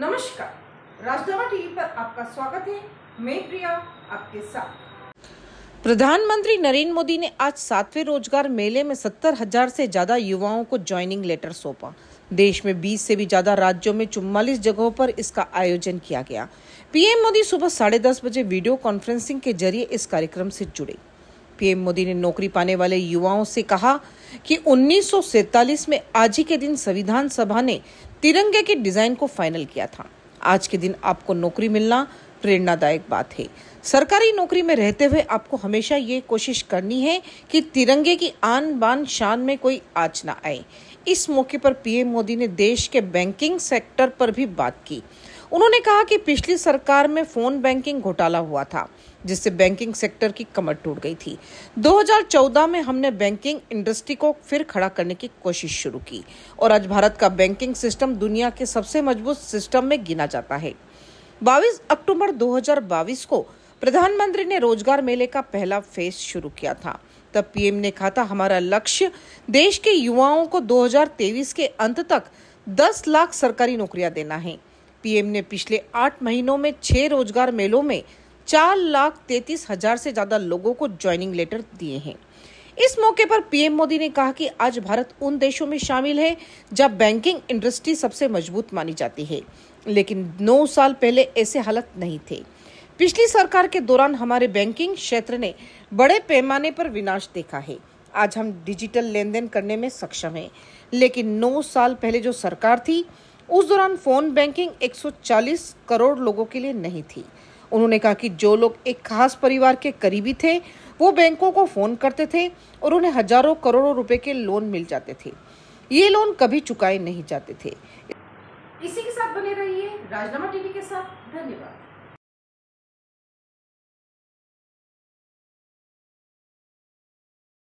नमस्कार राजधवा टीवी पर आपका स्वागत है मैं प्रिया आपके साथ प्रधानमंत्री नरेंद्र मोदी ने आज सातवें रोजगार मेले में सत्तर हजार से ज्यादा युवाओं को ज्वाइनिंग लेटर सौंपा देश में 20 से भी ज्यादा राज्यों में चुम्बालीस जगहों पर इसका आयोजन किया गया पीएम मोदी सुबह साढ़े दस बजे वीडियो कॉन्फ्रेंसिंग के जरिए इस कार्यक्रम से जुड़े पीएम मोदी ने नौकरी पाने वाले युवाओं से कहा कि उन्नीस में आज ही के दिन संविधान सभा ने तिरंगे के डिजाइन को फाइनल किया था आज के दिन आपको नौकरी मिलना प्रेरणादायक बात है सरकारी नौकरी में रहते हुए आपको हमेशा ये कोशिश करनी है कि तिरंगे की आन बान शान में कोई आँच ना आए इस मौके पर पीएम मोदी ने देश के बैंकिंग सेक्टर पर भी बात की उन्होंने कहा कि पिछली सरकार में फोन बैंकिंग घोटाला हुआ था जिससे बैंकिंग सेक्टर की कमर टूट गई थी 2014 में हमने बैंकिंग इंडस्ट्री को फिर खड़ा करने की कोशिश शुरू की और आज भारत का बैंकिंग सिस्टम दुनिया के सबसे मजबूत सिस्टम में गिना जाता है 22 अक्टूबर 2022 को प्रधानमंत्री ने रोजगार मेले का पहला फेज शुरू किया था तब पीएम ने कहा था हमारा लक्ष्य देश के युवाओं को 2023 के अंत तक 10 लाख सरकारी नौकरियां देना है पीएम ने पिछले आठ महीनों में छह रोजगार मेलों में चार लाख तैतीस हजार से ज्यादा लोगों को ज्वाइनिंग लेटर दिए हैं इस मौके पर पीएम मोदी ने कहा कि आज भारत उन देशों में शामिल है जब बैंकिंग इंडस्ट्री सबसे मजबूत मानी जाती है लेकिन नौ साल पहले ऐसे हालत नहीं थे पिछली सरकार के दौरान हमारे बैंकिंग क्षेत्र ने बड़े पैमाने पर विनाश देखा है आज हम डिजिटल लेन देन करने में सक्षम हैं लेकिन नौ साल पहले जो सरकार थी उस दौरान फोन बैंकिंग 140 करोड़ लोगों के लिए नहीं थी उन्होंने कहा कि जो लोग एक खास परिवार के करीबी थे वो बैंकों को फोन करते थे और उन्हें हजारों करोड़ों रुपए के लोन मिल जाते थे ये लोन कभी चुकाए नहीं जाते थे इसी के साथ बने रहिए राजनामा टीवी के साथ धन्यवाद